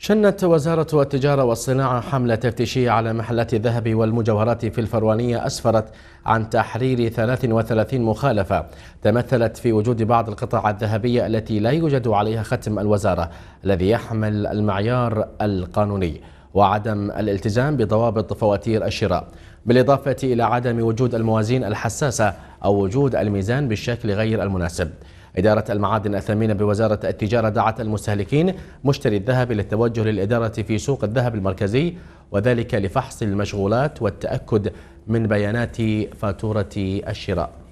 شنت وزارة التجارة والصناعة حملة تفتيشية على محلات الذهب والمجوهرات في الفروانية أسفرت عن تحرير 33 مخالفة تمثلت في وجود بعض القطع الذهبية التي لا يوجد عليها ختم الوزارة الذي يحمل المعيار القانوني وعدم الالتزام بضوابط فواتير الشراء بالإضافة إلى عدم وجود الموازين الحساسة أو وجود الميزان بالشكل غير المناسب إدارة المعادن الثمينة بوزارة التجارة دعت المستهلكين مشتري الذهب إلى التوجه للإدارة في سوق الذهب المركزي وذلك لفحص المشغولات والتأكد من بيانات فاتورة الشراء